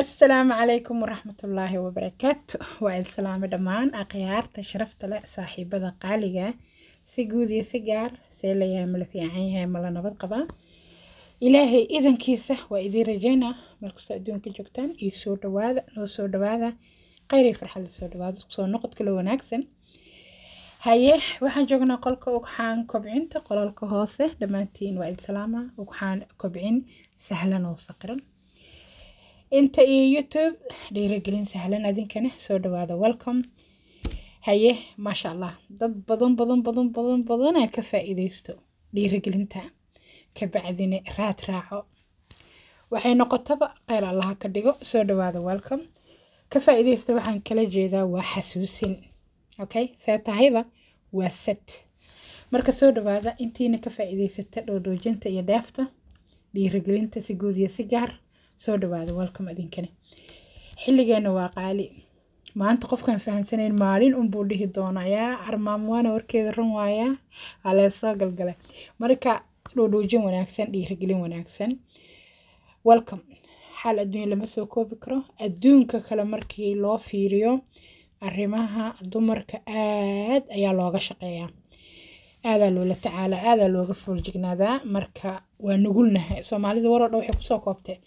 asalaamu calaykum waraxmatullaahi wabarakaatu waa idin dhammaan akhyaarta sharafta leh saaxiibada qaaliga si guud iyo si gaar see layahay mala fiican yahay mala nabad qaba ilaahay idankiisa waa idiin rajeynaa markasta adduunka joogtaan iyo soo dhawaada noo soo dhawaada khayr iyo farxad lasoo dhawaada soo noqod kale wanaagsan haye waxaan joognaa qolka ugxaan kobcinta qolalka hoose dhammaantiin waa idin ah, ugxaan kobcin sahlan oo saqiran inta iyo youtube dhiirigelin sahlan adinkana soo dhawaada welcome haye maasha allah dad badan badan badan badan badanaa ka faa dhiirigelinta dhiiragelinta kabacdina raad raaco waxay noqotaba qeyr allaha ka dhigo soo dhawaada welcome ka faa waxaan kala jeedaa waa xasuusin okay see tahayba waa sad marka soo dhawaada intiina ka faa-iideysata dhoodhoojinta iyo dheefta dhiiragelinta si guud iyo si gaar soo dhawaada welcome idinkani xilligeena waa qaali maanta qofkaan fahamsanayn maalin unbuu dhihi doona yaa carmaamwaana warkeeda run waayaa waa leesoo galgala marka dhoodhoojin wanaagsan dhiirigelin wanaagsan welcome xaal adduunya lama soo koobi karo adduunka kale markii loo fiiriyo arrimaha dumarka aad ayaa looga shaqeeyaa aadaa loola tacaalaa aadaa looga foorjignaadaa marka waa nugulnahay soomaalida waroo dha waxay kusoo koobtay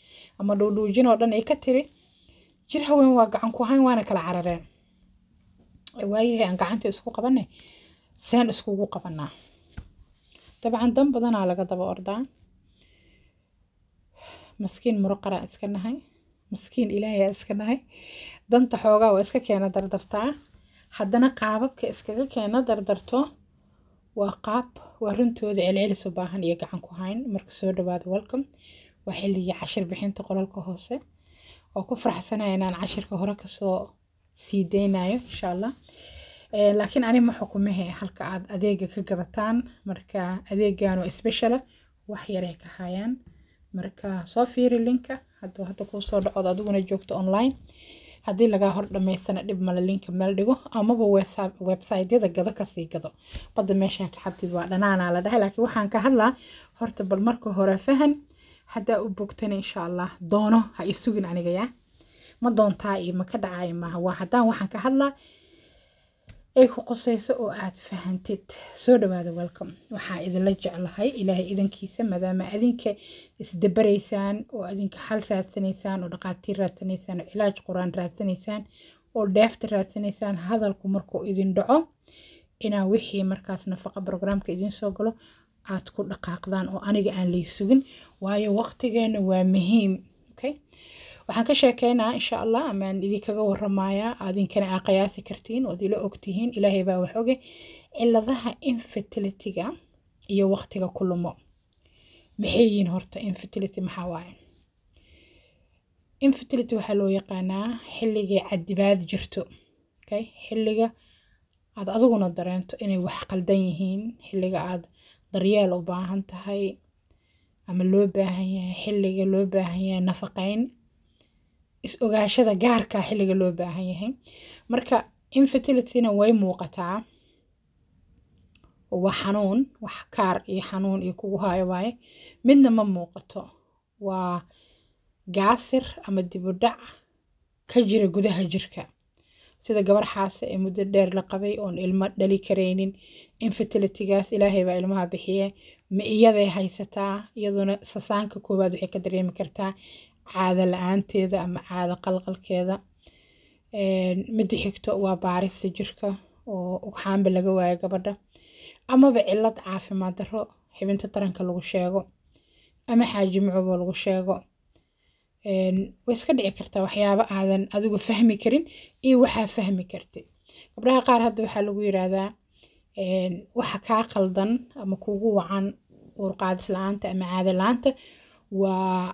ama dhuudhuujin oo dhan ay ka tiri jir haween waa gacan ku hayn waana kala carareen waayahay aan gacanta isku qabanay seen iskugu qabanaa dabcan dan badanaa laga daba ordaa maskiin muraqaraa iska nahay maskiin ilaahayaa iska nahay danta xoogaa waa iska keena dardartaa haddana qaababka iskaga keena dardarto waa qaab waa runtooda celcelis baahan iyo gacan ku hayn marka soo dhawaada welcome waa xilligii cashir bixinta qolalka hoose oo ku faraxsanaya inaan cashirka hore kasoo sii daynayo insha allah eh, laakiin ani ma xukumahe halka aad adeega ka gadataan marka adeeganoo speciala wax yaray ka hayaan marka soo fiiri linka hadduu hadda kuu dhacood adiguna joogto online haddii lagaa hor dhamaysana dhib male linka meel dhigo amaba websiteyada gado kasii gado badda meeshaan ka xabtid waa dhanaanaa la dhahay laakiin waxaan ka hadlaa horta bal marka hore fahan haddaa u bogtana insha allah doono ha i sugin anigaya ma doontaa iyo maka dhacaayo maaha waa haddaan waxaan ka hadlaa ay ku qosayso oo aad fahantid soo dhawaada welcome waxaa idinla jeclahay ilaahay idankiisa maadaama adinka isdabaraysaan oo adinka xal raadsanaysaan oo dhaqaatiir raadsanaysaan oo cilaaj qur-aan raadsanaysaan oo dheefta raadsanaysaan hadalku markuu idin dhaco inaa wixii markaas nafaqa brograamka idiin soo galo aad ku dhaqaaqdaan oo aniga aan lay waayo waqtigeena waa muhiim okay waxaan ka sheekeynaa insha allah amaan idinkaga waramayaa adinkana aa qiyaasi kartiin ood ila ogtihiin ilaahay baa wax ciladaha infertilityga iyo waqtiga ku lumo maxay yihiin horta infertility maxaa waaye infertility waxaa loo yaqaanaa xilligii cadibaad jirto okay xilliga aad adiguna dareento inay wax qaldan yihiin xilliga aada daryeel u baahan tahay ama loo baahan yahay xilliga loo baahan yahay nafaqeyn is-ogaashada gaarka ah xilliga loo baahan yahay marka infertilityna way muuqataa waa xanuun wax kaar iyo xanuun iyo kugu haayo waaye midna ma muuqato waa gaasir ama dib dhac ka jira gudaha jirka sida gabar xaase ee muddo dheer la qabay oon ilmo dhali karaynin infertilitigaas ilaahay baa ilmaha bixiye ma iyaday haysataa iyaduna sasaanka koowaad waxay ka dareemi kartaa caada la-aanteeda ama caada qalqalkeeda midda xigto waa baarista jirka oo ugxaanba laga waayo gabadha amaba cilad caafimaad daro xibinta taranka lagu sheego ama xaaji lagu sheego way iska dhici kartaa waxyaaba aadan adigu fahmi karin iyo waxaa fahmi kartay gabdhaha qaar hadda waxaa lagu yiraahdaa waxa kaa qaldan ama kugu wacan uurqaadis la-aanta ama caada la-aanta waa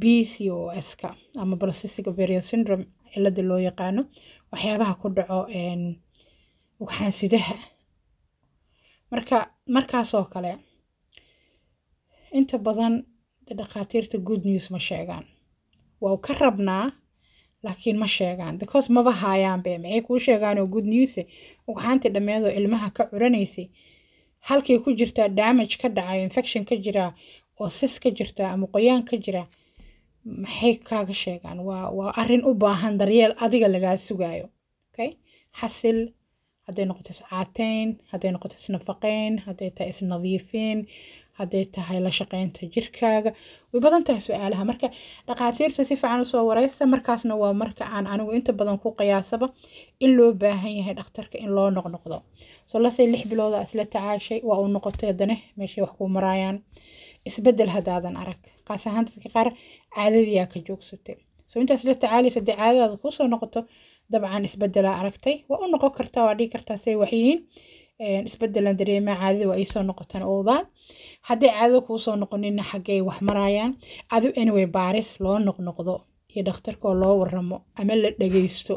b c o s-ka ama balcystic ovarian syndrome cilada loo yaqaano waxyaabaha ku dhaco ugxaansidaha marka markaasoo kale inta badan dhakhaatiirta good news ma sheegaan waau ka rabnaa laakiin ma sheegaan because maba haayaanbe maxay kuu sheegaanoo good news eh. ugxaantii dhammeedoo ilmaha ka curanaysay halkay ku jirtaa damage ka dhacayo infection ka jiraa oo sis ka jirtaa ama qoyaan ka jira maxay kaaga sheegaan waa arin u baahan daryeel adiga lagaa sugaayo okay xasil hadday noqoto iscaateyn hadday noqoto isnafaqeyn hadday tahay isnadiifin hadday tahay la shaqaynta jirkaaga way badan tahay su-aalaha marka dhaqaatiirta si fiican usoo wareysa markaasna waa marka aan anigu inta badan ku qiyaasaba in loo baahan yahay dhakhtarka in loo noqnoqdo soo lasay lix bilooda isla tacaashay waa uu noqotay haddana meeshay wax kuu maraayaan isbedel hadaadan arag qaas ahaan dadka qaar caadadiyaa ka joogsatay soo intaas la tacaalaysa haddii caadadaada kuusoo noqoto dabcan isbedelaa aragtay waa u noqon kartaa waa dhigi kartaa say waxyihiin isbedelan dareema caadada waa iisoo noqotaan oodaan hadday caadada kuusoo noqonina xaggey wax maraayaan adu anyway baaris loo noqnoqdo iyo dhakhtarkoo loo waramo ama la dhageysto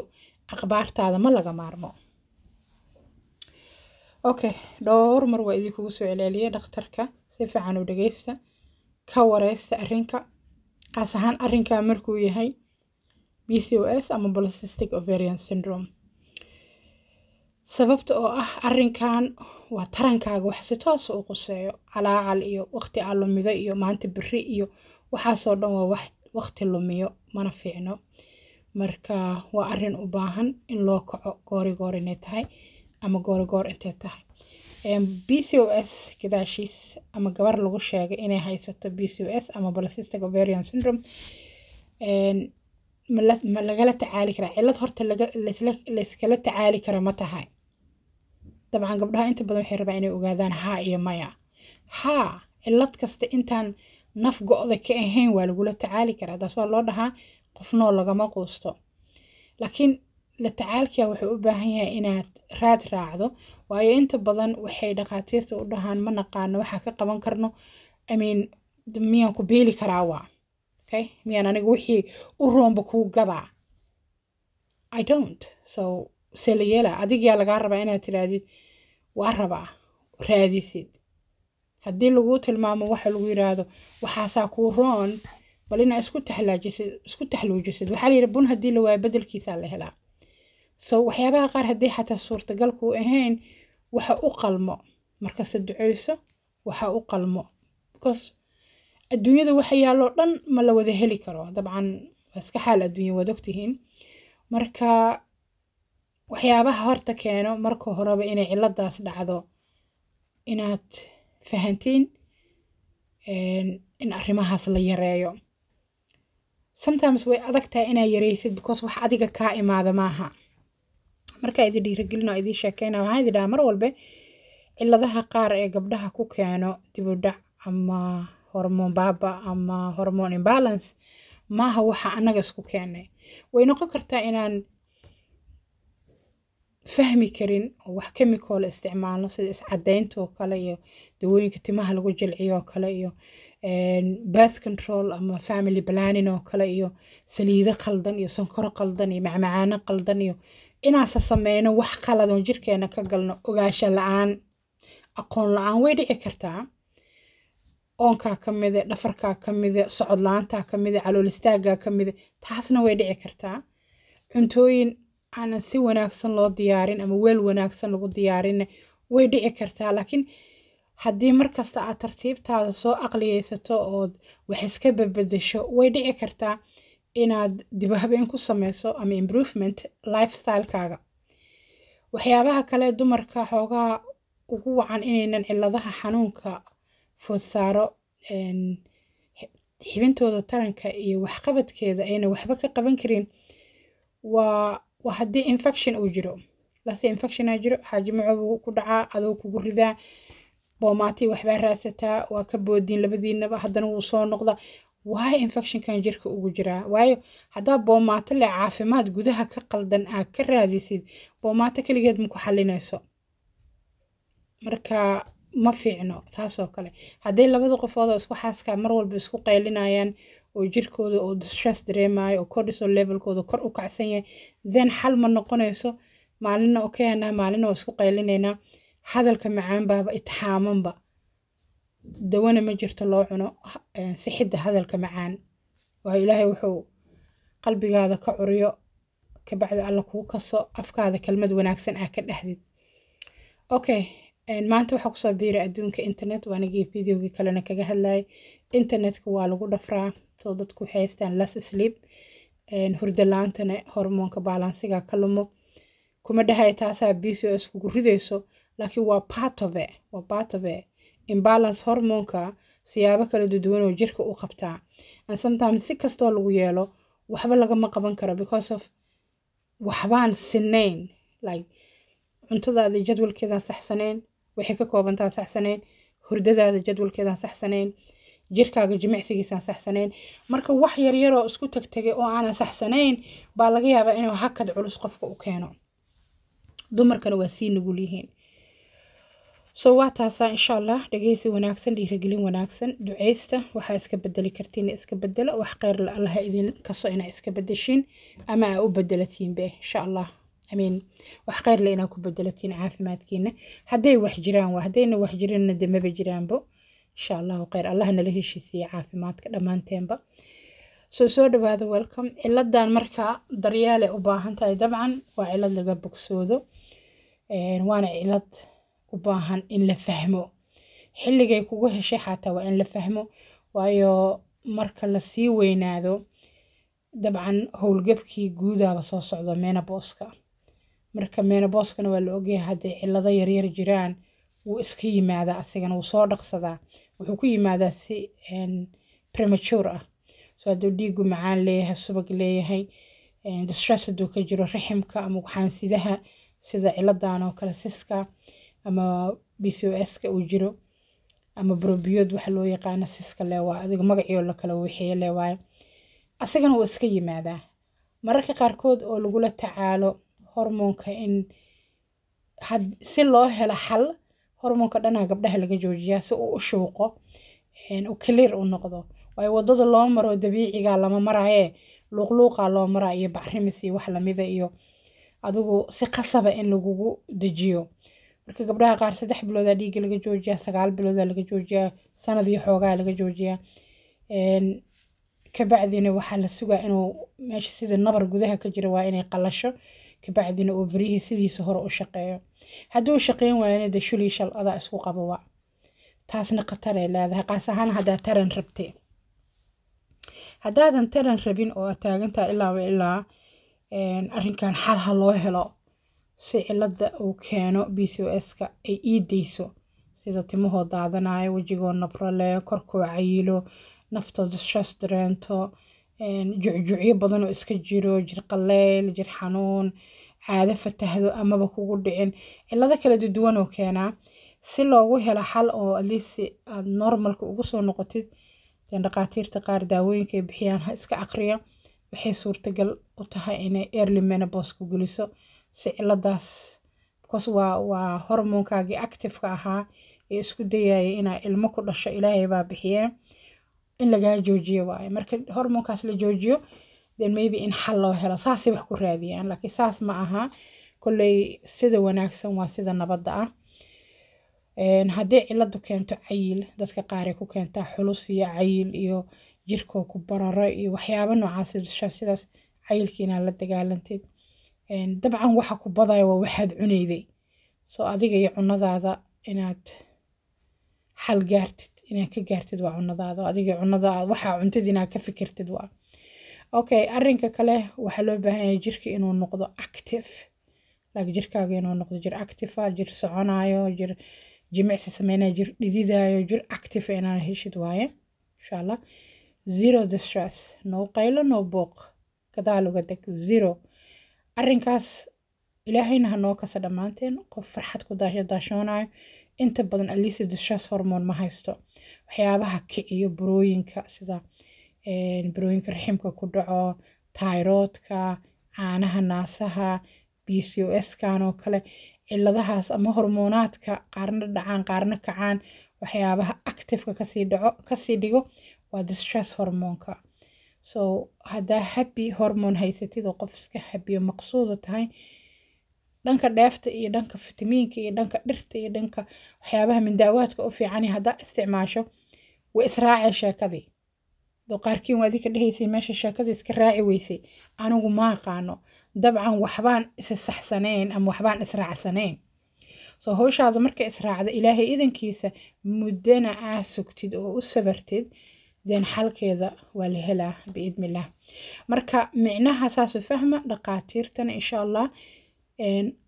akhbaartaada ma laga maarmo okay dhowr mar waa idinkugu soo celceliya dhakhtarka si fiican u dhageysta ka wareysta arinka qaas ahaan arinka markuu yahay b c o s ama polycystic ovarian syndrome sababta oo ah arinkan waa tarankaaga wax si toos ah u quseeyo calaacal iyo waqti aa lumido iyo maanta beri iyo waxaasoo dhan waa waqti lumiyo mana fiicno marka waa arrin u baahan in loo kaco goorigoor inay tahay ama goorigoor intay tahay b c o s gadaashiis ama gabar lagu sheegay inay haysato b c o s ama balcistic ovarian syndrome ma lagala tacaali karaa cilad horta laiskala tacaali kara ma tahay dabcan gabdhaha inta badan waxay rabaa inay ogaadaan haa iyo maya haa cilad kasta intaan naf go-da ka ahayn waa lagula tacaali karaa taas waa loo dhahaa qofnoo lagama quusto laakiin la tacaalkia wuxuu u baahan yahay inaad raad raacdo waayo inta badan waxay dhakhaatiirta u dhahaan ma naqaano waxaa ka qaban karno amiin miyaan ku beeli karaa waa okay miyaan aniga wixii u roonba kuu gadaa i don't so selayeela adigyaa lagaa rabaa inaad tidhaahdid waa rabaa raadisid haddii laguu tilmaamo waxa lagu yidhaahdo waxaasaa kuu roon bal inaa isku taxlaajisid isku taxluujisid waxaa layidhi bun haddii la waayo bedelkiisaa la helaa so waxyaabaha qaar haddii xataa suurtagal kuu ahayn waxa u qalmo markasta duceyso waxa u qalmo because adduunyada waxa dhan ma la wada heli karo dabcan waa iska xaal adduunya waad ogtihiin marka waxyaabaha horta keeno marka horeba inay ciladaas dhacdo inaad fahantiin in arrimahaas la yareeyo sometimes way adag tahay inaa yareysid because wax adiga kaa imaada maaha markaa idin dhiiragelin oo sheekeyna waxaan idin dhahaa mar walba ciladaha qaar ee gabdhaha ku keeno dibudhac ama hormon baaba ama hormon imbalance maaha waxa annaga isku keennay way noqon kartaa inaan fahmi karin oo wax chemical isticmaalno sida iscadeynta oo kale iyo dawooyinka timaha lagu jilciyo oo kale iyo eh, birth control ama family planning oo kale iyo saliido qaldan iyo sonkoro qaldan iyo macmacaano qaldan iyo inaanse sameyno wax qaladoon jirkeena ka galno ogaasho la-aan aqoon la-aan way dhici kartaa oonkaa ka mida eh, dhafarkaa ka mida eh, socodla-aantaa ka mida calool taasna way dhici kartaa cuntooyin aan si wanaagsan loo diyaarin ama weel wanaagsan lagu diyaarin way dhici kartaa laakiin haddii markasta aad tartiibtaada soo aqliyeysato ood wax iska bedbedesho way dhici kartaa inaad dibhabeen ku sameyso ama improvement lifestylekaaga waxyaabaha kale dumarka xoogaha ugu wacan inaynan ciladaha xanuunka foodsaaro xibintooda taranka iyo waxqabadkeeda ayna waxba ka qaban karin waa waa haddii infection uu jiro lase infectiona jiro xaajimaco ku dhacaa adoo kugu ridaa boomaati waxbaa raadsataa waa ka boodiin labadiinaba haddana wuu soo noqda waayo infectionkan jirka ugu jiraa waayo haddaa boomaato leh caafimaad gudaha ka qaldan aad ka raadisid boomaato keligeed maku xalinayso marka ma fiicno taasoo kale hadday labada qofoodoo isku xaaskaa mar walba isku qaylinayaan oo jirkooda oo dishaas dareemayo oo cortisol levelkooda kor u kacsan yahay then xal ma noqonayso maalinna u keenaa maalinna waa isku qaylinaynaa hadalka macaan baaba dawana ma jirto loo cuno eh, sixidda hadalka macaan waayo ilaahay wuxuu qalbigaada ka curiyo kabacdi alla kuu kaso afkaada kelmad wanaagsan aa ka dhexdid okay maanta waxaa kusoo biiray adduunka internet waana videogii kalena kaga hadlayay internetka waa lagu dhafraa soo dadku waxay haystaan las sleep hurdalaantana hormoonka baalansiga ka lumo kuma dhahay taasaa bcs kugu ridayso laakiin waa baatobe waa baatobe imbalance hormoonka siyaabo kala duduwanoo jirka u qabtaa and sometimes si kastoo lagu yeelo waxba lagama qaban karo because of waxbaan sinayn like cuntadaada jadwalkeedaan saxsaneyn waxay ka koobantaa saxsanayn hurdadaada jadwalkeedaan saxsanayn jirkaaga jimicsigiisaan saxsanayn marka wax yaryaroo isku tagtegay oo aanan saxsanayn baa laga yaabaa inuu hakad culus qofka u keeno dumarkana waa sii nugul yihiin so waa taasaa insha allah dhegeysi wanaagsan dhiiragelin wanaagsan duceysta waxaa iska bedeli kartiin iska bedelo wax kheyr allaha idin kaso inaa iska bedeshiin ama aa u bedelatinbe insha allah amiin wax kheyr le inaa ku bedelatiin caafimaadkiina hadday wax jiraan hadayna wax jirinna de maba jiraanbo insha allahu kheyr allaha nala heshiisiiye caafimaadka dhammaanteenba soo soo dhawaada welcom ciladan markaa daryeelay u baahan tahay dabcan waa cilad laga bogsoodo waana cilad u baahan in la fahmo xilligay kugu heshay xataa waa in la fahmo waayo marka lasii weynaado dabcan howlgabkii guudaaba soo socdo menabooska marka menabooskana waa la ogyahay haddii cilado yaryar jiraan wuu iska yimaadaa asigana wuu soo dhaqsadaa wuxuu ku yimaadaa si premature ah so hadduu dhiigu macaan leeyahay subag leeyahay distress hadduu ka jiro raximka ama waxaansidaha sida ciladan oo kale siska ama bcoska uu jiro ama brobiyood waxa loo yaqaana siska leewaa adiga magaciyo lakala wixeeye leewaayo asagana wuu iska yimaadaa mararka qaarkood oo lagula tacaalo hormoonka in si loo helo xal hormoonka dhanaha gabdhaha laga joojiyaa si uu u shuuqo u clear u noqdo waayo wadada loo maro dabiiciga lama maraaye luuqluuqa loo maraa iyo bacrimis wax lamida iyo adigu si qasaba in lagugu dejiyo marka gabdhaha qaar saddex biloodaa dhiigga laga joojiyaa sagaal biloodaa laga joojiyaa sanad xoogaa laga joojiyaa kabacdina waxaa la sugaa inuu meesha sida nabar gudaha ka jira waa inay qalasho kabacdina uu beryihii sidiisa hore u shaqeeyo hadduu shaqeyn waayana de shulii shal isku qabawa taasna khataree leedahay qaas ahaan haddaa taran rabte haddaadan taran rabin oo taagantaa ilaaba ilaa arrinkan xalha loo helo si cilada uu keeno b c o s-ka ay ii deyso sida timahoo daadanayo wejigoo nabro leh korkoo cayilo naftooda shas dareento jucjucyo badan oo iska jiro jir qaleyl jir xanuun caado fatahdo amaba kugu dhicin cilado kala duwan oo keenaa si loogu helo xal oo atleast aad normalka ugu soo noqotid dhaqaatiirta qaar daawooyinka bixiyaan ha iska aqriya waxay suurtagal u tahay inay early menopause ku geliso si ciladaas because waa waa hormoonkaagii activeka ahaa ee isku dayaya inaa ilmo ku dhasho ilaahay baa bixiyee in lagaa joojiyo waaye marka hormoonkaas la joojiyo then maybe in xal loo helo saasay wax ku raadiyaan laakiin saas ma aha kolley sida wanaagsan waa sida nabadda ah haddii ciladu keento cayil dadka qaaray ku keentaa xulus iyo cayil iyo jirkoo ku bararo iyo waxyaaba noocaas sidaas cayilkii la dagaalanteed dabcan waxa ku badaya waa waxaad cunayday soo adiga iyo cunadaada inaad xal gaartid inaad ka gaartid waa cunadaada adiga cunada waxaa cuntid inaad ka fikirtid waa okay arinka kale waxaa loo baahanyay jirka inuu noqdo active like jirkaaga inuu noqdo jir activa ah, jir soconayo jir jimicsi sameynayo jir dhididayo jir active ah inaad heshid waaye insha zero distress no qaylo no booq gadaal uga deg zero arrinkaas ilaahayna hanoo kasa dhammaanteen qof farxad ku daasha daashoonayo inta badan alisa distress hormon ma haysto waxyaabaha kiciyo burooyinka sida eh, burooyinka raximka ku dhaco tayroodka caanaha naasaha b bcoskan oo kale ciladahaas ama hormoonaadka qaarna dhacaan qaarna kacaan waxyaabaha activeka kasii dhaco kasii dhigo waa distress hormoonka so haddaa habi hormone haysatid oo qof iska habiyo maqsuuda tahay dhanka dheefta iyo dhanka fitamiinka iyo dhanka dhirta iyo dhanka waxyaabaha mindaawaadka u fiicani haddaa isticmaasho way israacee sheekadii doqaarkiin waad idinka dhehaysay meesha sheekadii iska raaci weysay anigu ma aqaano dabcan waxbaan is ama waxbaan israacsanayn soo howshaada markay israacda ilaahay idankiisa muddana aad sugtid oo u sabartid den xalkeeda waa la helaa biidnillah marka micnaha saasu fahma dhaqaatiirtana insha allah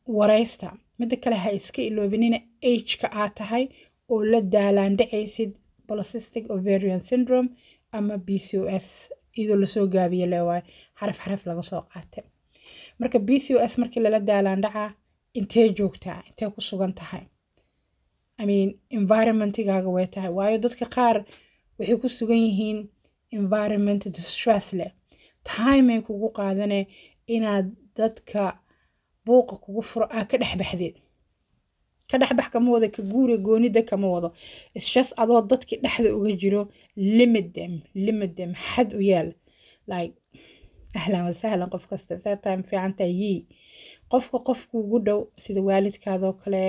waraysta midda kale ha iska iloobinina ageka aad tahay oo la daalaandhacaysid polycystic ovarian syndrome ama b c o s iyadoo lasoo gaabiye leewaayo xaraf xaraf laga soo qaatay marka b c o s markii lala daalaandhacaa intee joogtaa intee ku sugan tahay imean environmentigaaga way tahay waayo dadka qaar waxay ku sugan yihiin environment distress leh timay kugu qaadane inaad dadka buuqa kugu furo aa ah, ka dhexbaxdeed ka dhexbax kama wado ka guura goonida kama wado isshaas adoo dadkii dhexda uga jiro limitdem limitdem xad u yaal like ahlan wasahlan qof kasta saataa fiicantaa yii qofka qofkuugu dhow sida waalidkaadoo kale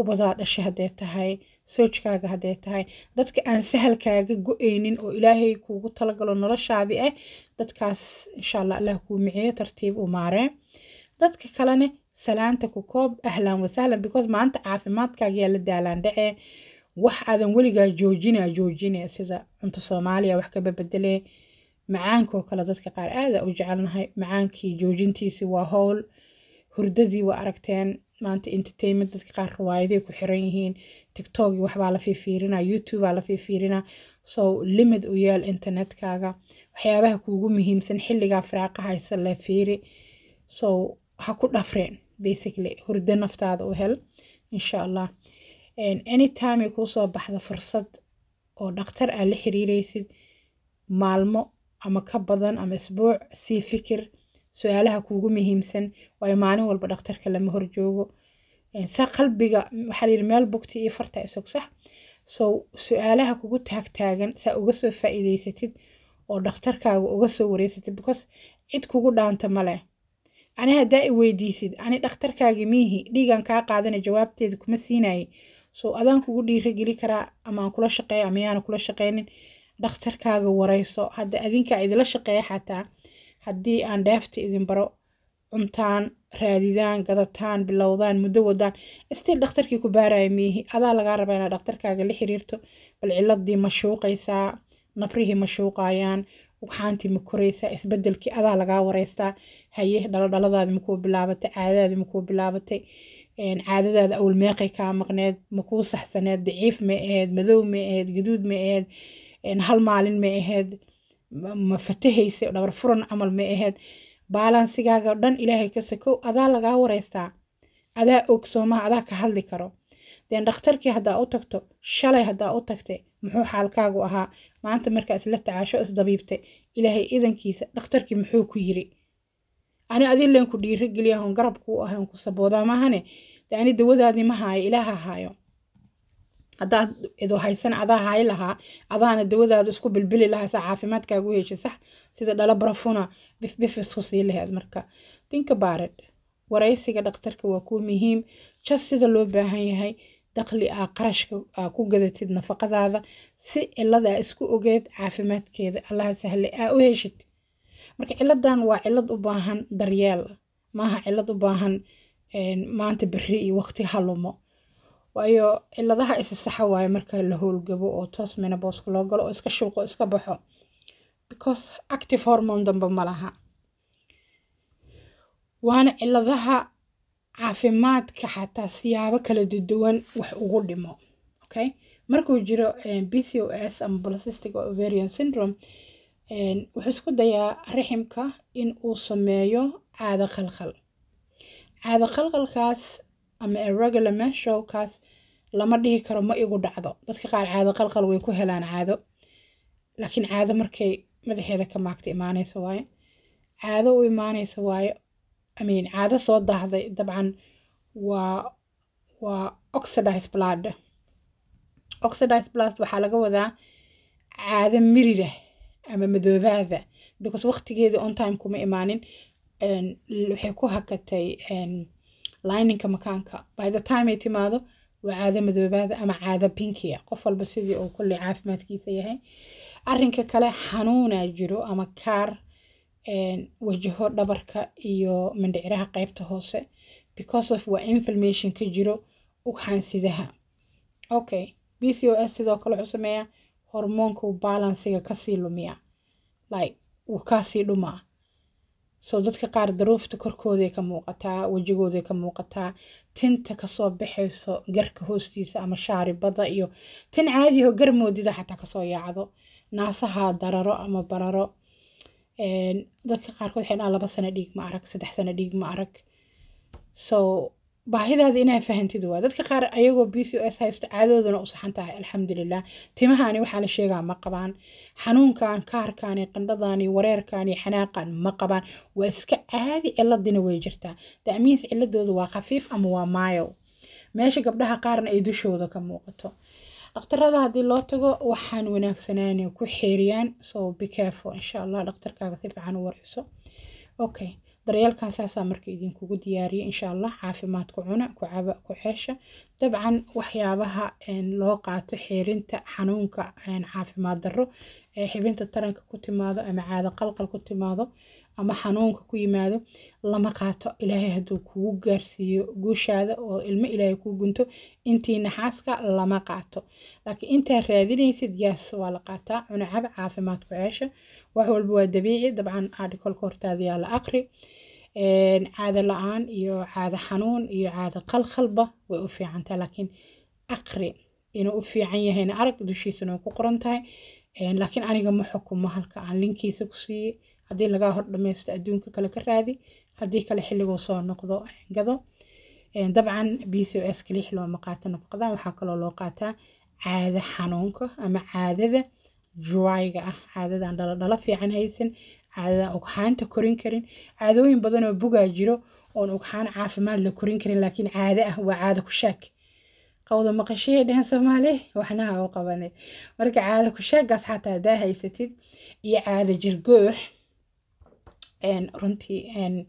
ubadaa dhashay haddee tahay soojkaaga haddee tahay dadka aan sahalkaaga go-aynin oo ilaahay kuugu talagalo noloshaadii ah dadkaas insha allah allah kuu miciyo tartiib u maaree dadka kalena salaanta ku koob ahlan wasahlan because maanta caafimaadkaagiyaa la daalaan dhacee wax aadan weligaa joojinaa joojina sida cunto soomaaliya wax ka babedelee macaankoo kale dadka qaar aadaa u jecelnahay macaankii joojintiisi waa howl hurdadii waa aragteen maanta entertainment dadka qaar riwaayaday ku xiran yihiin tictokii waxbaa la fiifiirinaa youtubebaa la fiifiirinaa so limid u yeel internetkaaga waxyaabaha kuugu muhiimsan xilligaa firaaqahaysa la fiiri so waxaa ku dhafreen basically hurdo naftaada u hel insha allah anytime ay kuusoo baxda fursad oo dhakhtar aad ah la xiriireysid maalmo ama ka badan ama isbuuc sii fikir su-aalaha kuugu muhiimsan waayo maalin walba dhakhtarka lama horjoogo sa qalbiga waxaa la yihi meel bugta iyo farta isog sax so su-aalaha kugu taagtaagan saa uga soo faa'iidaysatid oo dhakhtarkaaga uga soo wareysatid because cid kugu dhaanta maleh ani haddaa i weydiisid ani dhakhtarkaagi miihi dhiigan kaa qaadana jawaabteeda kuma siinaye soo adaan kugu dhiirageli karaa amaaan kula shaqeeya amayaan kula shaqeynin dhakhtarkaaga wareyso hadda adinkaa idila shaqeeya xataa haddii aan dhaafta idin baro cuntaan raadidaan gadataan bilowdaan muddo wadaan istil dhakhtarkii ku baaraya miihi adaa lagaa rabaa inaad dhakhtarkaaga la xiriirto bal ciladii mashuuqaysaa shuuqaysaa nabrihii ma shuuqayaan ugxaantii ma koraysaa isbedelkii adaa lagaa wareystaa haye dhalodhaladaadi makuu bilaabatay caadadaadi makuu bilaabatay caadadaada awal meeqay kaa maqneed makuu saxsaneed daciif ma aheed madow ma aheed gaduud ma aheed hal maalin ma aheyd ma fatahaysay dhabar furan camal ma aheyd baalansigaaga dhan ilaahay ka sakow adaa lagaa wareystaa adaa og soomaha adaa ka hadli karo deen dhakhtarkii haddaa u tagto shalay haddaa u tagta muxuu xaalkaagu ahaa maanta markaas isla tacaasho isdabiibtay ilaahay idankiisa dhakhtarkii muxuu ku yiri ani adilenku dhiirageliyaon garabkuu ahan ku saboodaa maahane de ani dawadaadii ma haayo ilaaha haayo haddaad cido haysan adaa hay lahaa adaana dawadaada isku bilbili lahaa sa caafimaadkaagu heshay sax sida dhalabrafuna bifbifisku sii laheed marka dinka baared waraysiga dhakhtarka waa kuwa muhiim jas sida loo baahan yahay dakhli aa qarashka aa ku gadatid nafaqadaada si cilada isku ogeed caafimaadkeeda allaha sahle aa u heshid marka ciladan waa cilad u baahan daryeel maaha cilad u baahan maanta beri iyo waqti halumo waayo ciladaha isa saxa waayo marka la howlgabo oo toos menabooska loo galo oo iska shulqo iska baxo because active hormone damba ma waana ciladaha caafimaadka xataa siyaabo kala duwan wax ugu dhimo okay markuu jiro bcos eh, ama polycystic ovarian syndrome eh, wuxuu isku dayaa riximka in uu sameeyo caado qalqal caado qalqalkaas ama irregular mensualkaas lama dhihi karo ma igu dhacdo dadka qaar caado qalqal way ku helaan caado laakiin caado markay madaxeeda ka maagta imaanaysa waaye caado u imaanaysa waaye mean caado soo daahday dabcan waa waa oxidise blood oxidise blood waxaa laga wadaa caado mirira ama madoobaada because waqtigeeda on time kuma imaanin waxay ku hakatay lininka makaanka by the time ay timaado waa caado madoobaada ama caado binkiya qof walba sidii uu kulley caafimaadkiisa yahay arinka kale xanuunaa jiro ama kaar wajaho dhabarka iyo mindhiciraha qaybta hoose because of waa inflammation ka jiro ugxansidaha okay bcos sidoo kale wuxuu sameeyaa hormoonka baalansiga kasii lumiya like wuu kaasii dhumaa so dadka qaar daruufta korkooday ka muuqataa wejigooday ka muuqataa tinta kasoo baxayso garka hoostiisa ama shaaribada iyo tin caadiho garmoodida xataa kasoo yaacdo naasaha dararo ama bararo dadka qaarkood waxay dhaan laba sano dhiig ma arag saddex sano dhiig ma arag so baahidaada inaa fahantid waa dadka qaar ayagoo b c o s haysto caadadoodana usaxan tahay alxamdulilah timahaani waxaa la sheegaa ma qabaan xanuunkan kaarkaani qandhadaani wareerkaani xanaaqan ma qabaan waa iska caadi ciladina way jirtaa damiins ciladooda waa khafiif ama waa maayo meesha gabdhaha qaarna ay dushooda ka muuqato dhakhtarada haddii loo tago waxaan wanaagsanaanay ku xeeriyaan so bicafo insha allah dhakhtarkaaga si fiican u warayso okay daryaalkan saasaa marka idinkugu diyaariya insha allah caafimaad ku cuna ku caba ku xeesha dabcan waxyaabaha loo qaato xeerinta xanuunka caafimaad darro ee xibinta taranka ku timaado ama caada qalqal ku timaado ama xanuunka ku yimaado lama qaato ilaahay hadduu kugu gaarsiiyo guushaada oo ilmo ilaahay kuu gunto intii naxaaska lama qaato laakiin intaa raadinaysid yaas waa la qaataa cunacab caafimaad ku ceesha wax walba waa dabiici dabcan articolka hortaada yaa la aqri caado la-aan iyo caado xanuun iyo caado qalqalba way u fiicantaha laakiin aqri inuu u fiican yahayna arag dushiisana way ku qoran tahay laakiin aniga ma xukumo halka aan linkiisa ku siiyey haddii lagaa hor dhamaysto adduunka kale ka raadi haddii kale xilliguu soo noqdo gado dabcan b c o s kaliix looma qaato nafaqadan waxaa kaloo loo qaataa caada xanuunka ama caadada dryga ah caadadan dhaladhala fiican haysan caadadan ugxaanta korin karin caadooyin badan oo bugaa jiro oon ugxaan caafimaad la korin karin laakiin caade ah waa caado kushaag qawda maqashiyay dhahan soomaali waxnaha u qabane marka caado kushaagaas xataa hadaa haysatid iyo caada jirgoox runtii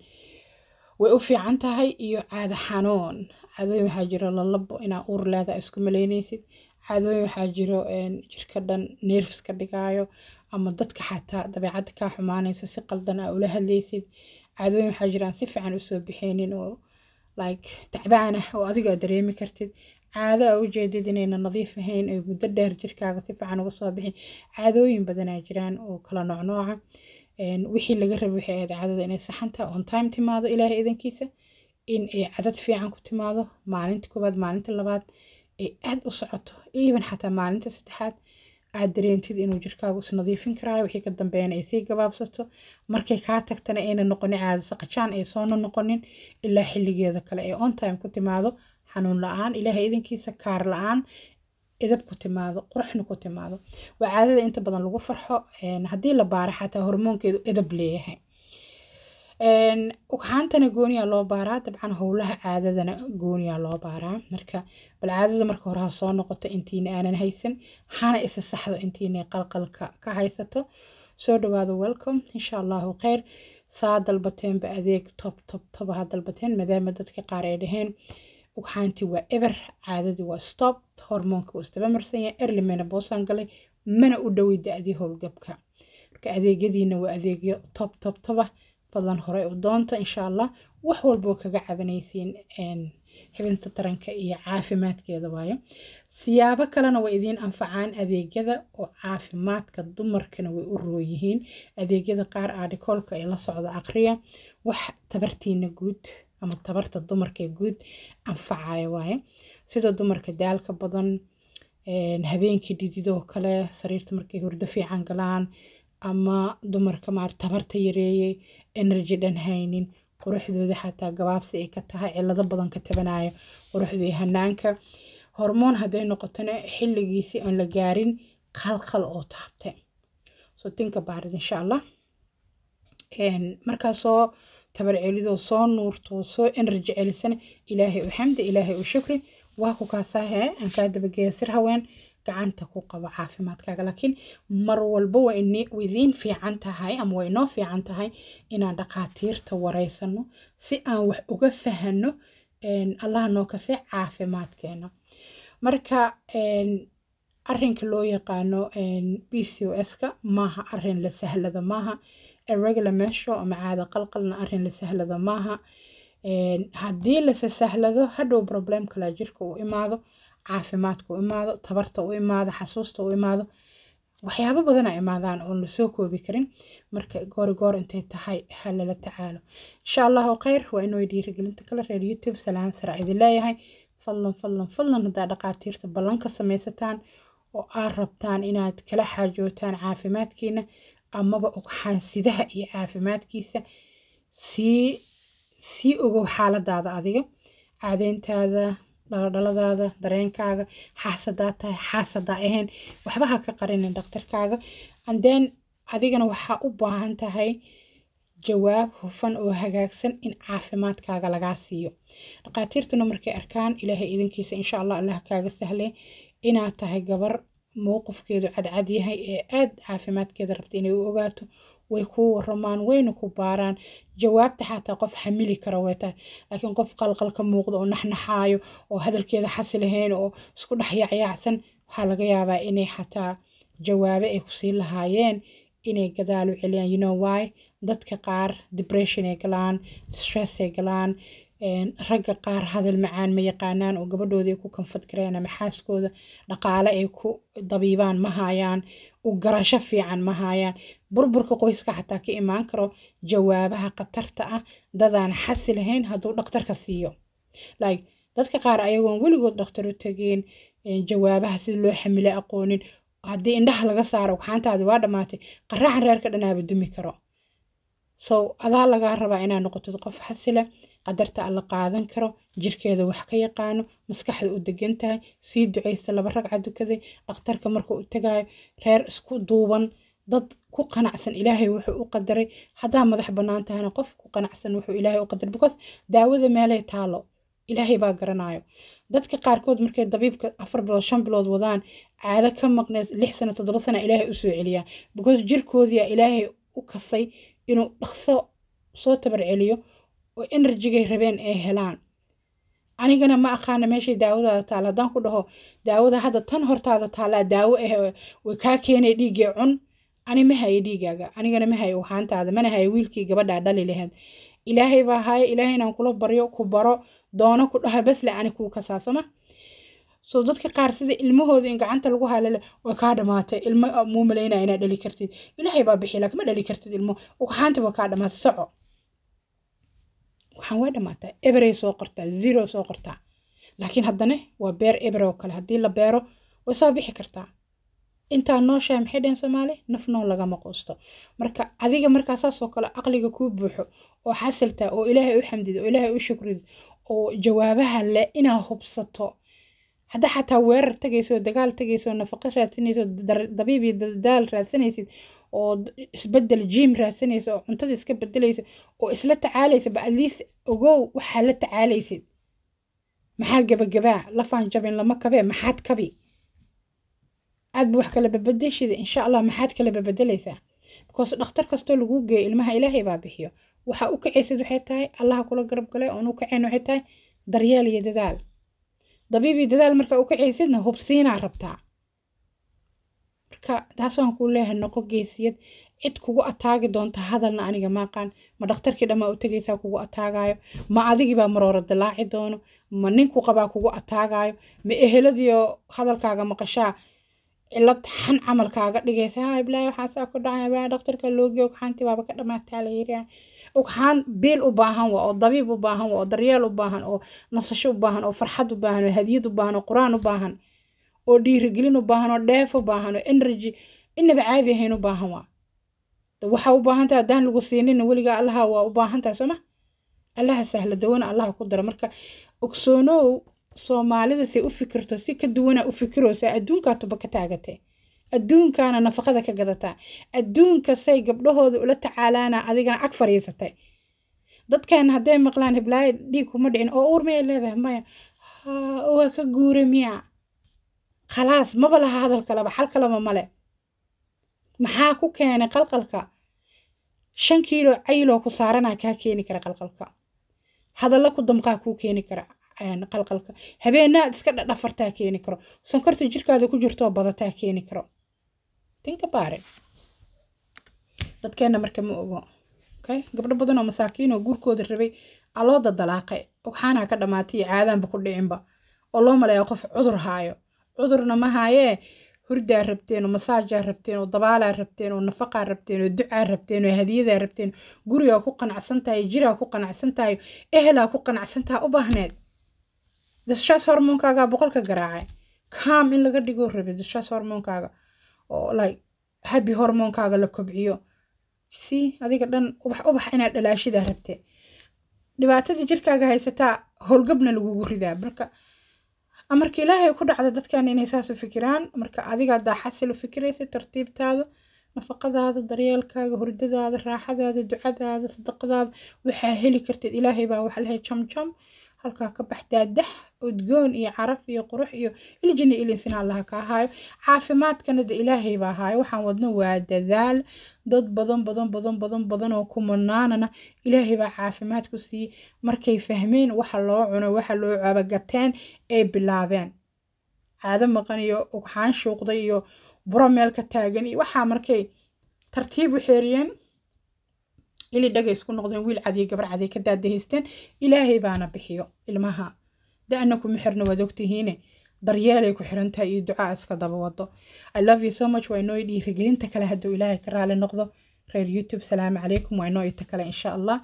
way u fiican tahay iyo caado xanuun caadooyin waxaa jiro lalabo inaa uur leedaha isku malaynaysid caadooyin waxaa jiro jirka dhan nerfs ka dhigaayo ama dadka xataa dabeecadda kaa xumaanayso si qaldan aa ula hadlaysid caadooyin waxaa jiraan si fiican usoo bixeynin oo like tacbaan ah oo adigaa dareemi kartid caado aa jeedid inayna nadiif ahayn oy muddo dheer jirkaaga si fiican uga soo bixin caadooyin badanaa jiraan oo kala noocnooca wixii laga raba waxay ahayd cadada inay saxanta on time timaado ilaahay idankiisa in ay cadad fiican ku timaado maalinta koowaad maalinta labaad ay aada u socoto even xataa maalinta saddexaad aada dareentid inuu jirkaagu is nadiifin karaayo wixii ka dambeeyana ay sii gabaabsato markay kaa tagtana ayna noqonin caada saqajaan ay soona noqonin ilaa xilligeeda kale ee on time ku timaado xanuun la-aan ilaahay idankiisa kaar la-aan edab ku timaado quraxna ku timaado waa caadada inta badan lagu farxo haddii la baaro xataa hormoonkeedu edab leeyahay haantana gooniyaa loo baaraa dabcan howlaha caadadana gooniya loo baaraa marka bal caadada marka hore ha soo noqoto intiina aanan haysan hana isa saxdo intiina qalqalka ka haysato soo dhawaada welcom insha allahu kheyr saa dalbateenba adeeg tob tob toba ha dalbateen maadaama dadka qaar ay dhaheen ugxaanti waa eber caadadii waa stop hormoonka uu isdaba marsanya erli mayna boosaan galay mana u dhowey da-dii howlgabka marka adeegyadiina waa adeegyo tob tob toba fadlan hore u doonto insha allah wax walboo kaga cabanaysiin xibinta taranka iyo caafimaadkeeda waayo siyaabo kalena way idiin anfacaan adeegyada oo caafimaadka dumarkana way u roon yihiin adeegyada qaar aadhikoolka ee la socda aqriya wax tabartiina guud ama tabarta dumarka ee guud anfacayo waaye sida dumarka daalka badan habeenkii dhididoo kale sariirta markay hurdo fiican galaan ama dumarka maar tabarta yareeyey energy dhan haynin quruxdooda xataa gabaabsi ay ka tahay cilado badan ka tabanaya quruxda hanaanka hormoon hadday noqotona xilligiisii aan la gaarin qalqal oo taabtay so think about insha allah markaasoo tabar celido soo nuurto soo enerji celisana ilaahay u xamdi ilaahay u shukri waa ku kaasaahe aan kaa dabageeya sir haween gacanta ku qabo caafimaadkaaga laakiin mar walba waidiin fiican tahay ama waa inoo fiican tahay inaan dhaqaatiirta wareysano si aan wax uga fahano allah noo kase caafimaadkeena marka arinka loo yaqaano b c o s-ka maaha arin la sahlada maaha irregular meesho ama caada qalqalna arin la sahlado maaha haddii lase sahlado hadhow problem kalaa jirka u imaado caafimaadka u imaado tabarta u imaado xasuusta u imaado waxyaabo badanaa imaadaan oon lasoo koobi karin marka goorigoor intay tahay ha tacaalo insha allahu khayr waa inuu dhiirigelinta kala reer youtube salaam sara idin leeyahay fadlan fadlan fadlan haddaa dhaqaatiirta ballan ka samaysataan oo aad rabtaan inaad kala xaajootaan caafimaadkiina amaba ogxaansidaha iyo caafimaadkiisa sii ogow xaaladaada adiga caadeyntaada dhaladhaladaada dareenkaaga xaasadaa tahay xaasadaa ahayn waxbaha ka qarinin dhaktarkaaga anden adigana waxaa u baahan tahay jawaab hufan oo hagaagsan in caafimaadkaaga lagaa siiyo dhaqaatiirtuna markay arkaan ilaahay idinkiisa insha allah allah kaaga sahle inaad tahay gabar mowqifkeedu cadcad yahay ee aad caafimaadkeeda rabta inay u ogaato way ku waramaan wayna ku baaraan jawaabta xataa qof xamili kara tahay laakiin qof qalqal ka muuqda oo naxnaxaayo oo hadalkeeda xasi lahayn oo isku dhex yaacyaacsan waxaa laga yaabaa inay xataa jawaabe ay kusii lahaayeen inay gadaal u celiyaan you know why dadka qaar depression ay galaan distress ay galaan ragga qaar hadal macaan ma yaqaanaan oo gabadhooda ku kanfad gareen ama xaaskooda dhaqaale ay ku dabiibaan ma haayaan u garasho fiican ma haayaan burburka qoyska xataa ka imaan karo jawaabaha khatarta ah dadaan xasi lahayn hadduu dhakhtarka siiyo like dadka qaar ayagoon weligood dhakhtar u tegeen jawaabaha sida loo xamilo aqoonin haddii indhaha laga saaro waxaantaadi waa dhammaatay qaraacan reerka dhanaaba dumi karo so adaa lagaa rabaa inaad noqotid qof xasila qadarta la qaadan karo jirkeeda wax ka yaqaano maskaxda u degan tahay sii ducaysa laba ragca dukaday dhakhtarka marka u tagaayo reer isku duuban dad ku qanacsan ilaahay wuxuu u qadaray haddaa madax bannaan tahana qof ku qanacsan wuxuu ilaahay u qadaray because daawada meelay taalo ilaahay baa garanaayo dadka qaarkood markay dabiibka afar bilood shan bilood wadaan caado ka maqneed lix sano toddoba sana ilaahay usoo celiyaa because jirkoodiyaa ilaahay u kasay inuu dhaqso soo tabar celiyo oo enerjigay rabeen ay helaan anigana ma aqaana meeshay daawadaada taalla haddaan ku dhaho daawada hadda tan hortaada taallaa daawo ah way kaa keenay dhiiggee cun ani ma hayo dhiigaaga anigana ma hayo waxaantaada mana hayo wiilkii gabadhaa dhali laheed ilaahay baa haaye ilaahaynan kula baryo ku baro doono ku dhaha basle ani kuu kasaa so dadka qaar sida ilmahooda in gacanta lagu halale way kaa dhamaatay ilmo uh, muu malaynaya inaad dhali kartid ilaahay baa bixiy laakiin dhali kartid ilmo waxaantaba kaa dhamaatay soco waxaan waa dhamaataa eberay soo qortaa zero soo qortaa laakiin haddana waa beer eber oo kale haddii la beero way soo bixi kartaa intaa nooshaa maxay dhehen soomaali naf nool lagama quusto marka adiga markaa saasoo kale caqliga kuu buuxo oo xasiltaa oo ilaahay u xamdid oo ilaahay u shukrid oo jawaabaha le inaa hubsato hadda xataa weerar oo dagaal oo nafaqo raadsanayso dabiib iyo dadaal raadsanaysid oo isbedel jiim raadsanaysa oo cuntada iska bedelaysa oo isla tacaalaysa ba atleast ogow waxaa la tacaalaysid maxaa gebagabaa lafaan jabin lama kabee maxaad kabi aad ba wax kala babadeshida insha allah maxaad kala babadelaysaa because dhakhtar kastoo laguu geeyo ilmaha ilaahay baa bixiyo waxaa u kacaysad waxay tahay allaha kula garab galay oon u kacayn waxay tahay daryeel iyo dadaal dabiib dadaal markaa u kacaysidna hubsiinaa rabtaa marka taasaan ku leeha noqo geesiyad cid kugu ataagi doonta hadalna aniga maaqaan ma dhakhtarkii dhammaa u tegaysaa kugu ataagaayo ma adigibaa maroora dilaaci doono ma ninku qabaa kugu ataagaayo ma eheladiio hadalkaaga maqashaa cilad xan camal kaaga dhigaysa ha iblaahi ku dhacay baa dhakhtarka loogiyo baaba ka dhammaataa la yiri biil u baahan waa oo dabiib u baahan waa oo daryeel u baahan oo nasasho u baahan oo farxad u baahan oo hadiyad u baahan oo qur-aan u baahan oo dhiirigelin u baahan oo dheef u baahan oo energy inaba caadi ahayn u baahan waa waxaa u baahan tahay haddaan lagu siinina weligaa allaha waa u baahan tahay sooma allaha sahla dawana allaha ku dara marka ogsoonow soomaalida say u fikirto si ka duwanaa u fikiroosa adduunkaa tuba ka taagatee adduunkaana nafaqada ka gadataa adduunka say gabdhahooda ula tacaalaana adigana cag fadhiisatay dadkan hadday maqlaan hiblaayo dhiig kuma dhicin oo uur miyay leedahay maya waa ka guure miyaa khalaas maba laha hadal kaleba xal kaleba male maxaa ku keenay qalqalka shan kiilo cayiloo ku saaranaa kaa keeni kara qalqalka hadalla ku damqaa kuu keeni kara qalqalka habeenaad iska dhadhafartaa keeni karo sonkorta jirkaada ku jirtoo badataa keeni karo tinka baare dadkeenna marka ma ogo okay gabdho badanoo masaakiinoo guurkooda rabay alooda dalaaqay ogxaanaa ka dhammaatay caadaanba ku dhicinba oo loo maleeya qof cudur haayo cudurna ma haayee hurdaa rabteen oo masaajaa rabteen oo dabaalaa rabteen oo nafaqaa rabteen oo ducaa rabteen oo hadiyadaa rabteen gurigaa ku qanacsan tahay jiraa ku qanacsan ehelaa ku qanacsan tahay u baahneed dashaas hormoonkaagaa boqolka garaacay kaam in laga dhigoo rabe dashaas hormoonkaaga oo like habi hormoonkaaga la kobciyo si adiga dhan ubax ubax inaad dhalaashidaa rabtee dhibaatadii jirkaaga haysataa howlgabna lagugu ridaa marka Ah, marka ilaahay ku dhacda dadkan inay saas u fikiraan marka adigaa daaxasil u fikiraysa tartiibtaada nafaqadaada daryeelkaaga hurdadaada raaxadaada ducadaada sadaqadaada waxaa heli kartid ilaahay baa waxaa lehay jam jam halkaa ka bax daadax udgoon iyo caraf iyo qurux iyo iljina ilinsinaa allaha kaa haayo caafimaadkana de ilaahay baa haayo waxaan wadno waa dadaal dad badan badan badan badan badan oo kumanaanana ilaahay baa caafimaad ku siiyey markay fahmeen waxa loo cuno waxa loo cabagateen ay bilaabeen caado maqan iyo ugxaan shuuqday iyo buro meel ka taagan iyo waxaa markay tartiib u xeeriyeen ili dhagay isku noqdeen wiil cadiye gabar cadiye ka daadahaysteen ilaahay baana bixiyo ilmaha de ana kuma xirno waad ogtihiine daryeelay ku xirantahay iyo ducaa iska daba wado i love you so much waa inoo dhiirigelinta kale hadduu ilaahay ka raali noqdo reer youtube salaamu calaykum waa inoo ita kale insha allah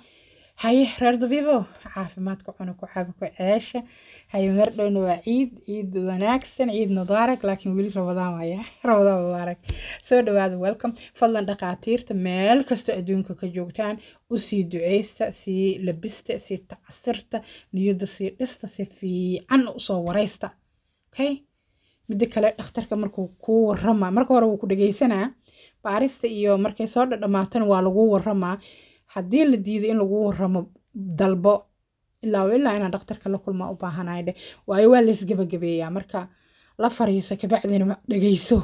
haye reer dabiibo caafimaadku cuna ku ku ceesha haye mar dhowna waa ciid ciid wanaagsan ciid mubaarak laakiin weli rabadaan waaya rabadaan mubaarak soo dhawaada welcome fadlan dhakhaatiirta meel kastoo adduunka ka joogtaan usii ducaysta sii labista sii tacasirta niyada sii dhista si fiican usoo waraysta okay midda kale dhakhtarka markuu kuu waramaa marka hore wuu ku dhegaysanaa baarista iyo markay soo dhadhamaatana waa lagu waramaa haddii la diiday in lagu waramo dalbo ilaa ilaa inaa dhakhtarka la kulma u baahanay waayo waa laysgebagabeeyaa marka la fariiso kabacdina dhegayso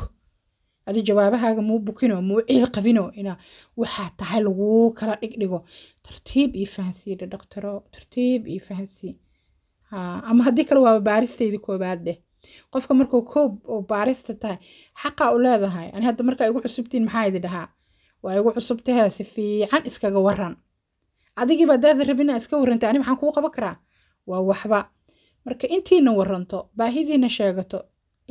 adi jawaabahaaga muu bukino muu ciil qabino ina waxaa tahay laguu kala dhigdhigo tartiib iyo fahansiidhe dhaktaro tartiib iyo fahansii ama haddii kale waaba baaristeyda koobaad dheh qofka markuu koob oo baarista tahay xaqaa u leedahay ani hadda markaa igu cusubtiin maxaa idi dhahaa waa igu cusubtahe si fiican iskaga waran adigiiba daada rabina iska waranta ani maxaan kuu qaban karaa waa waxba marka intiina waranto baahidiina sheegato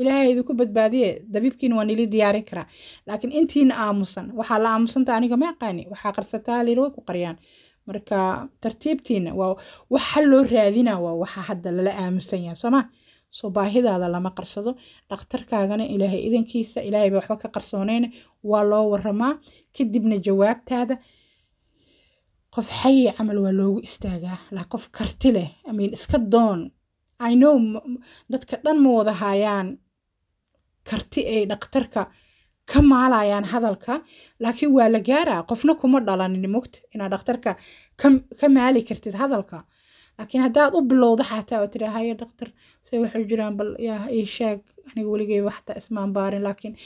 ilaahay idinku badbaadiye dabiibkiina waa ili diyaarin karaa laakiin intiina aamusan waxaa la aamusanta aniga ma aqaani waxaa qarsataa lil way ku qariyaan marka tartiibtiina waa waxa loo raadinaa waa waxa hadda lala aamusan yaha soomaa soo baahidaada lama qarsado dhakhtarkaagana ilaahay idankiisa ilaahay baa waxba ka qarsooneyna waa loo waramaa kadibna jawaabtaada qof xayi camal waa loogu istaagaa laa qof karti leh amin iska doon i know dadka dhan ma wada haayaan karti ay dhakhtarka ka maalayaan hadalka laakiin waa la gaaraa qofna kuma dhalanin mogta inaad dhaktarka ka maali kartid hadalka laakiin haddaad u bilowdo xataa oo tiraa haye dhaktar se waxay jiraan bal yaa ii sheeg aniga weligeyba xataa ismaan baarin laakiin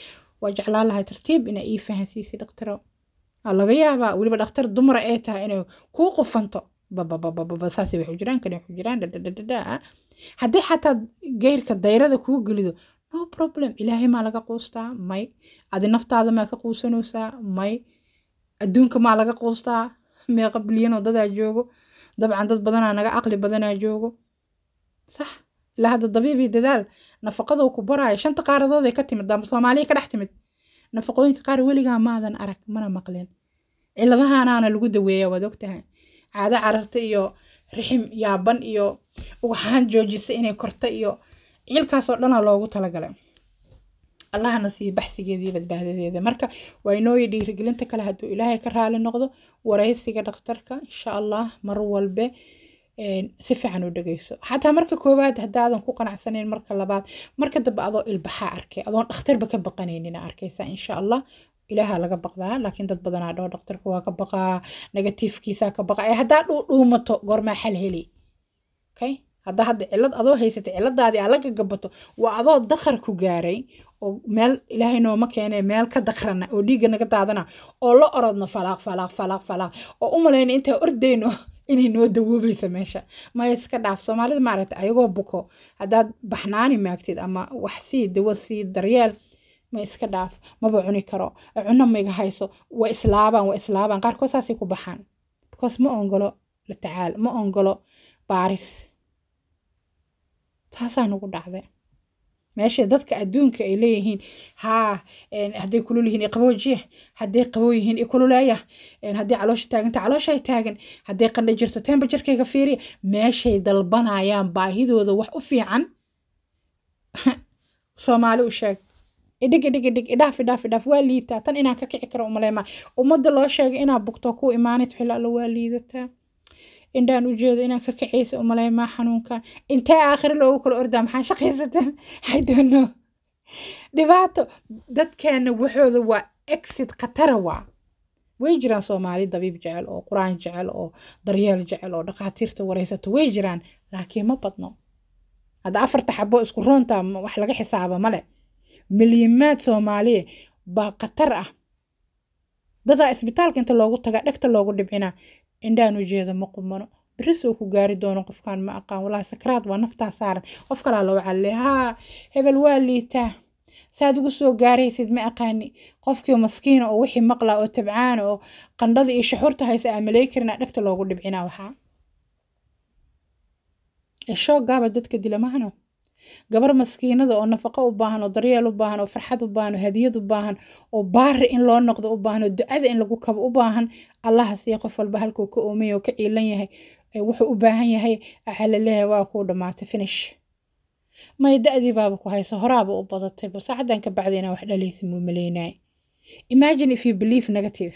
waa jeclaan lahay tartiib inaa ii fahansiisay dhaktaro laga yaabaa weliba dhakhtar dumara ee tahay inay kuu qufanto saasay waxu jiraan kan waxu jiraan dhadhadhadhaa ah. haddii xataa geyrka dayrada kuu gelido no problem ilaahay maa laga quustaa may adi naftaada maa ka quusanaysaa may adduunka maa laga quustaa meeqa bilyanoo dadaa joogo dabcan dad badanaa naga caqli badanaa joogo sax ilaa hadda dabiibii dadaal nafaqadoo ku baraayo shanta qaaradooday ka timid daama soomaaliya ka dhex timid nafaqooyinka qaar weligaa maadan arag mana maqleen ciladahaanaana lagu daweeya waad ogtahay caado cararta iyo rixim yaaban iyo ugaxaan joojisa inay korta iyo ciilkaasoo dhana loogu talagalay allahna siiyo baxsigeediiyo badbaadadeeda marka waa inooyo dhiirigelinta kale hadduu ilaahay ka raali noqdo waraysiga dhakhtarka insha allah mar walbe eh, si fiican u dhegeyso xataa marka koowaad haddaadan ku qanacsanayn marka labaad marka dambe adoo ilbaxaa arkay adoon dhakhtarba ka baqanaynina arkaysa insha allah ilaaha laga baqdaa laakiin dad badanaa dhoo dhakhtarka waa ka baqaa negatiifkiisaa ka baqa ee eh, haddaa dhuu dhuumato goormaa xal heli okay haddaa hadda cillad adoo haysata cilladaadii aa la gagabato waa adoo dakhar ku gaaray oo meel ilaahay nooma keene meel ka daqrana oo dhiigga naga daadana oo la orodno falaaq falaaq falaaq falaaq oo u malayna intaa ordayno inay noo dawoobeysa meesha maya iska dhaaf soomaalida maaragta ayagoo buko haddaad baxnaani maagtid ama wax sii dawo sii daryeel ma iska dhaaf maba cuni karo cunno maiga hayso waa islaabaan waa islaabaan qaarkood saasay ku baxaan because ma ongolo la tacaal ma ongolo baaris taasaa nagu dhacday meesha dadka adduunka ay leeyihiin haa hadday kulul yihiin qaboojiya hadday qaboo yihiin ikululeeya hadday caloosha taaganta calooshay taagan hadday qandha jirto temba jirkayga fiiriya meeshay dalbanayaan baahidooda wax u fiican soomaali u sheeg idhig idhig idhig idhaaf idhaaf idhaaf waa liitaa tan inaan ka kici karo umaleema ummadda loo sheegay inaa bugto ku imaanayd xilo waa liidataa indhaan ujeedo inaan ka kaceysa umalay maa xanuunkan intee aakhiro loogu kala ordaa maxaa shaqaysateen idonno dhibaato dadkeena waxooda waa exit khatara waa way jiraan soomaali dabiib jecel oo qur-aan jecel oo daryeel jecel oo dhakhaatiirta wareysato way jiraan laakiin ma badno hadda afarta xabo isku roontaa wax laga xisaaba male milyimaad soomaaliya baa khatar ah dadaa isbitaalka inta loogu taga dhegta loogu dhibcinaa indhahan ujeeda ma qumano beriso ku gaari doono qofkaan ma aqaan walaahi sakraad waa naftaa saaran qof kalaa loo waxaa haa hebel waa liitaa saad ugu soo gaaraysid ma aqaani qofkii maskiina oo wixii maqla oo tabcaana oo qandhada iyo shaxuurta haysa aan malay karinaa dhegta loogu dhibcinaa waxaa gaaba dadka dilamahano gabar maskiinada oo nafaqo u baahan oo daryeel u baahan oo farxad u baahan oo hadiyad u baahan oo baari in loo noqdo u baahan oo ducada in lagu kabo u baahan allaha siiya qof walba halkuu ka oomaya oo ka ciilan yahay wuxuu u baahan yahay waxaa waa kuu dhammaatay finish may da baaba ku haysa horaaba u badatay balse caddan ka wax dhalaysin muu imagine if you believe negative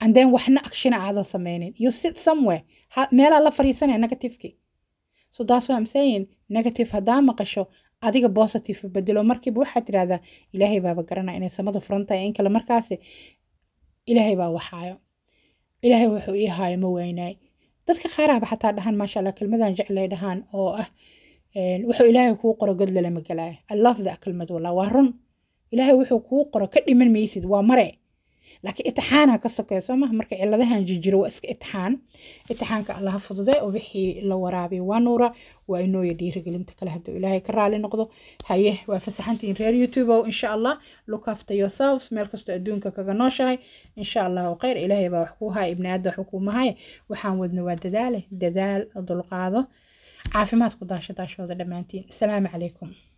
and then waxna action aadan sameynin you sit somewhere meelaa la fariisanaya negativekii so that's what I'm saying negative haddaa maqasho adiga positive bedelo markiiba waxaa tirahdaa ilaahay baaba garanaa inay samada furantahay in kale markaasi ilaahay baa waxaayo ilaahay wuxuu ii haayo ma weynaay dadka qaarahba xataa dhahaan maasha allah kelmadan jeclay dhahaan oo ah wuxuu ilaahay kuu qoro god lalama galaayo i love that kelmad wallah waa run ilaahay wuxuu kuu qoro ka dhiman maysid waa mare laakiin itixaanha ka sokeeya soo maha marka ciladahan jirjiro waa iska itixaan itixaanka allaha fududee oo wixii la waraabiya waa nuura waa inooya dhiirigelinta kale hadduu ilaahay ka raali noqdo haye waa fasaxantihiin reer youtube ow insha allah look after yourselves meel kastoo adduunka kaga nooshahay insha allahu khayr ilaahay baa wax kuu haya ibni aada waxu kuu waxaan wadna waa dadaale dadaal dulqaado caafimaad ku daasho daashooda dhammaantiin asalaamu calaykum